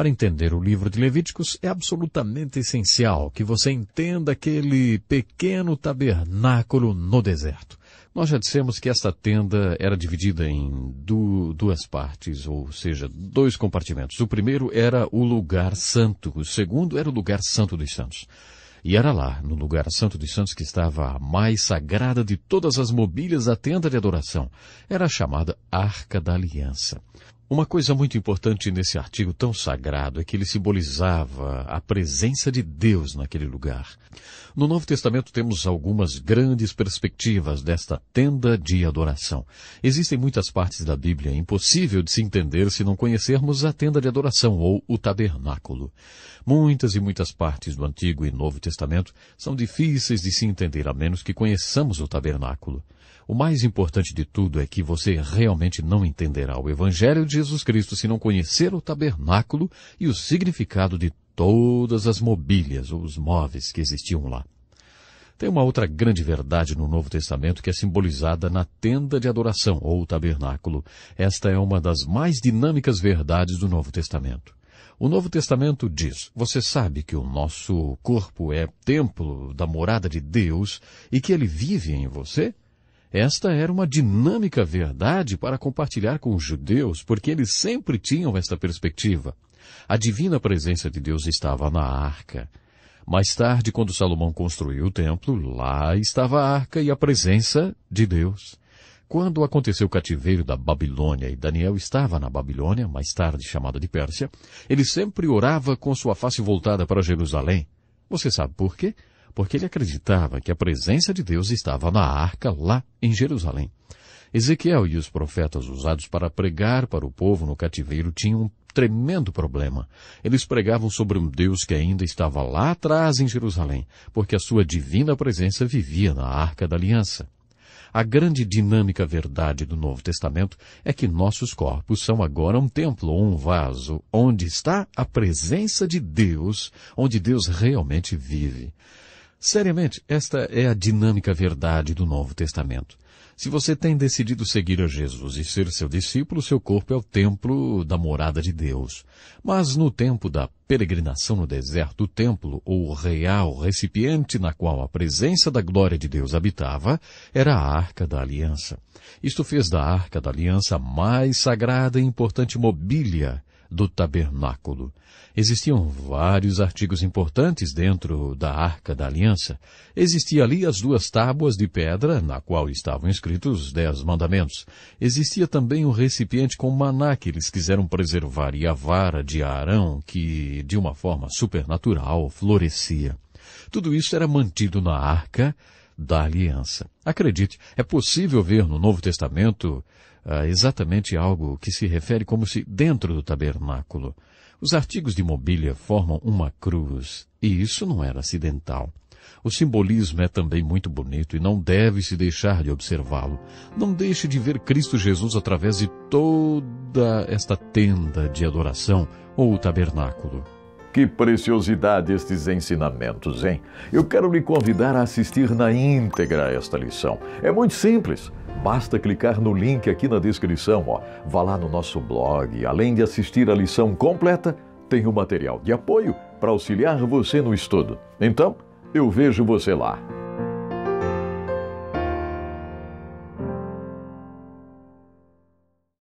Para entender o livro de Levíticos, é absolutamente essencial que você entenda aquele pequeno tabernáculo no deserto. Nós já dissemos que esta tenda era dividida em duas partes, ou seja, dois compartimentos. O primeiro era o lugar santo, o segundo era o lugar santo dos santos. E era lá, no lugar santo dos santos, que estava a mais sagrada de todas as mobílias da tenda de adoração. Era chamada Arca da Aliança. Uma coisa muito importante nesse artigo tão sagrado é que ele simbolizava a presença de Deus naquele lugar. No Novo Testamento temos algumas grandes perspectivas desta tenda de adoração. Existem muitas partes da Bíblia impossível de se entender se não conhecermos a tenda de adoração ou o tabernáculo. Muitas e muitas partes do Antigo e Novo Testamento são difíceis de se entender a menos que conheçamos o tabernáculo. O mais importante de tudo é que você realmente não entenderá o Evangelho de Jesus Cristo se não conhecer o tabernáculo e o significado de todas as mobílias ou os móveis que existiam lá. Tem uma outra grande verdade no Novo Testamento que é simbolizada na tenda de adoração ou tabernáculo. Esta é uma das mais dinâmicas verdades do Novo Testamento. O Novo Testamento diz: Você sabe que o nosso corpo é templo da morada de Deus e que ele vive em você? Esta era uma dinâmica verdade para compartilhar com os judeus, porque eles sempre tinham esta perspectiva. A divina presença de Deus estava na arca. Mais tarde, quando Salomão construiu o templo, lá estava a arca e a presença de Deus. Quando aconteceu o cativeiro da Babilônia e Daniel estava na Babilônia, mais tarde chamada de Pérsia, ele sempre orava com sua face voltada para Jerusalém. Você sabe por quê? porque ele acreditava que a presença de Deus estava na arca lá em Jerusalém. Ezequiel e os profetas usados para pregar para o povo no cativeiro tinham um tremendo problema. Eles pregavam sobre um Deus que ainda estava lá atrás em Jerusalém, porque a sua divina presença vivia na arca da aliança. A grande dinâmica verdade do Novo Testamento é que nossos corpos são agora um templo ou um vaso onde está a presença de Deus, onde Deus realmente vive. Seriamente, esta é a dinâmica verdade do Novo Testamento. Se você tem decidido seguir a Jesus e ser seu discípulo, seu corpo é o templo da morada de Deus. Mas no tempo da peregrinação no deserto, o templo, ou real recipiente na qual a presença da glória de Deus habitava, era a Arca da Aliança. Isto fez da Arca da Aliança a mais sagrada e importante mobília do tabernáculo. Existiam vários artigos importantes dentro da Arca da Aliança. Existia ali as duas tábuas de pedra, na qual estavam escritos os Dez Mandamentos. Existia também um recipiente com maná que eles quiseram preservar e a vara de Arão, que, de uma forma supernatural, florescia. Tudo isso era mantido na arca da aliança. Acredite, é possível ver no Novo Testamento ah, exatamente algo que se refere como se dentro do tabernáculo. Os artigos de mobília formam uma cruz, e isso não era acidental. O simbolismo é também muito bonito e não deve se deixar de observá-lo. Não deixe de ver Cristo Jesus através de toda esta tenda de adoração ou tabernáculo. Que preciosidade estes ensinamentos, hein? Eu quero lhe convidar a assistir na íntegra esta lição. É muito simples. Basta clicar no link aqui na descrição, ó. Vá lá no nosso blog. Além de assistir a lição completa, tem o material de apoio para auxiliar você no estudo. Então, eu vejo você lá.